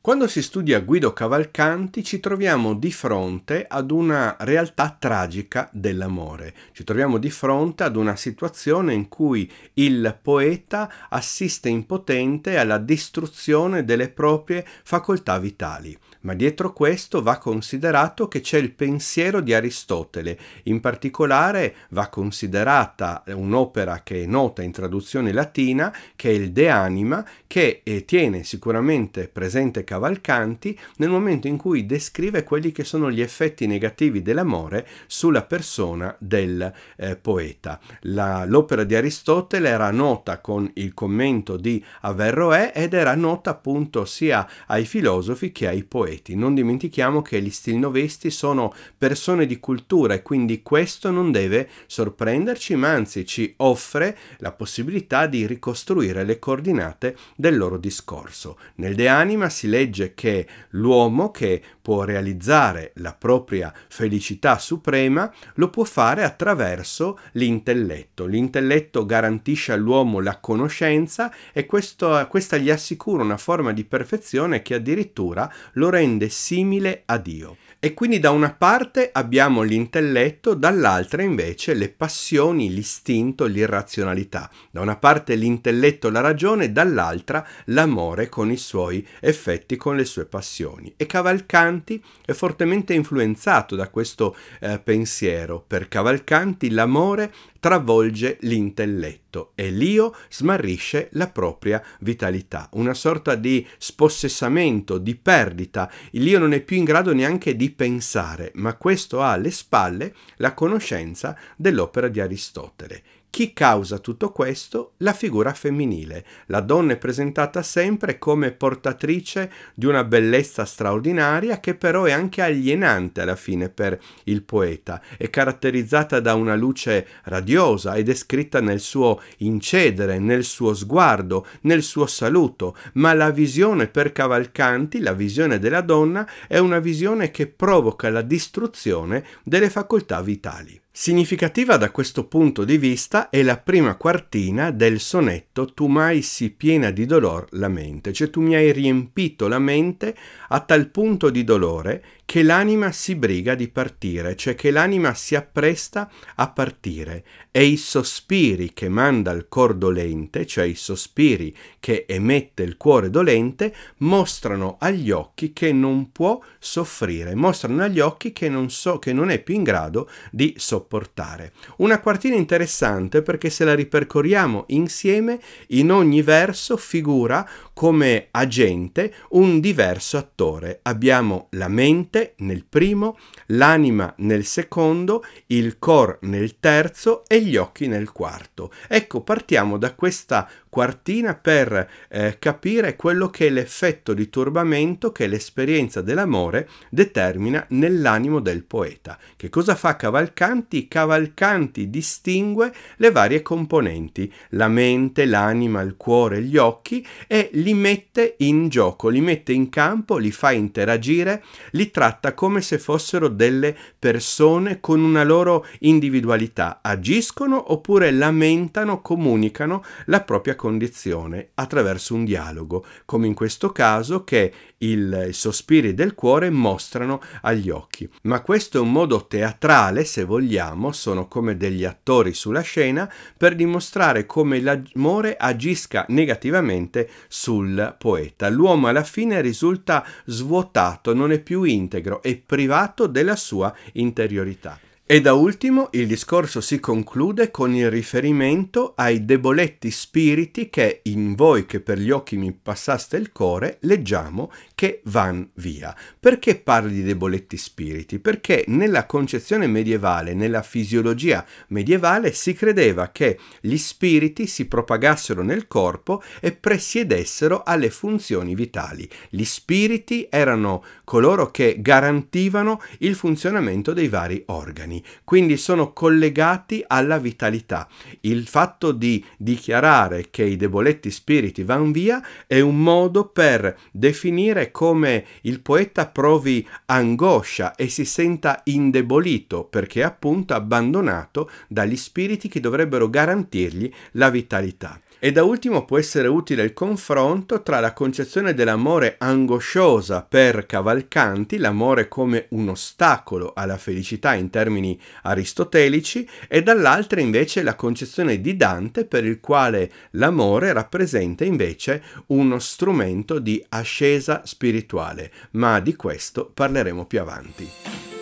Quando si studia Guido Cavalcanti ci troviamo di fronte ad una realtà tragica dell'amore, ci troviamo di fronte ad una situazione in cui il poeta assiste impotente alla distruzione delle proprie facoltà vitali ma dietro questo va considerato che c'è il pensiero di Aristotele, in particolare va considerata un'opera che è nota in traduzione latina, che è il De Anima, che eh, tiene sicuramente presente Cavalcanti nel momento in cui descrive quelli che sono gli effetti negativi dell'amore sulla persona del eh, poeta. l'opera di Aristotele era nota con il commento di Averroè ed era nota appunto sia ai filosofi che ai poeti poeti. Non dimentichiamo che gli stilnovesti sono persone di cultura e quindi questo non deve sorprenderci, ma anzi ci offre la possibilità di ricostruire le coordinate del loro discorso. Nel De Anima si legge che l'uomo che può realizzare la propria felicità suprema lo può fare attraverso l'intelletto. L'intelletto garantisce all'uomo la conoscenza e questo, questa gli assicura una forma di perfezione che addirittura lo rende rende simile a Dio. E quindi da una parte abbiamo l'intelletto, dall'altra invece le passioni, l'istinto, l'irrazionalità. Da una parte l'intelletto, la ragione, dall'altra l'amore con i suoi effetti, con le sue passioni. E Cavalcanti è fortemente influenzato da questo eh, pensiero. Per Cavalcanti l'amore travolge l'intelletto e l'io smarrisce la propria vitalità, una sorta di spossessamento, di perdita. L'io non è più in grado neanche di pensare, ma questo ha alle spalle la conoscenza dell'opera di Aristotele. Chi causa tutto questo? La figura femminile. La donna è presentata sempre come portatrice di una bellezza straordinaria che però è anche alienante alla fine per il poeta. È caratterizzata da una luce radiosa ed è scritta nel suo incedere, nel suo sguardo, nel suo saluto, ma la visione per Cavalcanti, la visione della donna, è una visione che provoca la distruzione delle facoltà vitali. Significativa da questo punto di vista è la prima quartina del sonetto Tu mai si piena di dolor la mente, cioè tu mi hai riempito la mente a tal punto di dolore che l'anima si briga di partire, cioè che l'anima si appresta a partire e i sospiri che manda il cor dolente, cioè i sospiri che emette il cuore dolente, mostrano agli occhi che non può soffrire, mostrano agli occhi che non, so, che non è più in grado di sopportare. Una quartina interessante perché se la ripercorriamo insieme, in ogni verso figura come agente un diverso attore. Abbiamo la mente, mente nel primo, l'anima nel secondo, il cor nel terzo e gli occhi nel quarto. Ecco, partiamo da questa quartina per eh, capire quello che è l'effetto di turbamento che l'esperienza dell'amore determina nell'animo del poeta. Che cosa fa Cavalcanti? Cavalcanti distingue le varie componenti, la mente, l'anima, il cuore, gli occhi e li mette in gioco, li mette in campo, li fa interagire, li tratta tratta come se fossero delle persone con una loro individualità, agiscono oppure lamentano, comunicano la propria condizione attraverso un dialogo, come in questo caso che il, i sospiri del cuore mostrano agli occhi. Ma questo è un modo teatrale, se vogliamo, sono come degli attori sulla scena per dimostrare come l'amore agisca negativamente sul poeta. L'uomo alla fine risulta svuotato, non è più integro integro e privato della sua interiorità. E da ultimo il discorso si conclude con il riferimento ai deboletti spiriti che in voi che per gli occhi mi passaste il cuore leggiamo che van via. Perché parli di deboletti spiriti? Perché nella concezione medievale, nella fisiologia medievale si credeva che gli spiriti si propagassero nel corpo e presiedessero alle funzioni vitali. Gli spiriti erano coloro che garantivano il funzionamento dei vari organi umani, quindi sono collegati alla vitalità. Il fatto di dichiarare che i deboletti spiriti vanno via è un modo per definire come il poeta provi angoscia e si senta indebolito perché appunto abbandonato dagli spiriti che dovrebbero garantirgli la vitalità. E da ultimo può essere utile il confronto tra la concezione dell'amore angosciosa per Cavalcanti, l'amore come un ostacolo alla felicità in termini aristotelici, e dall'altra invece la concezione di Dante per il quale l'amore rappresenta invece uno strumento di ascesa spirituale, ma di questo parleremo più avanti.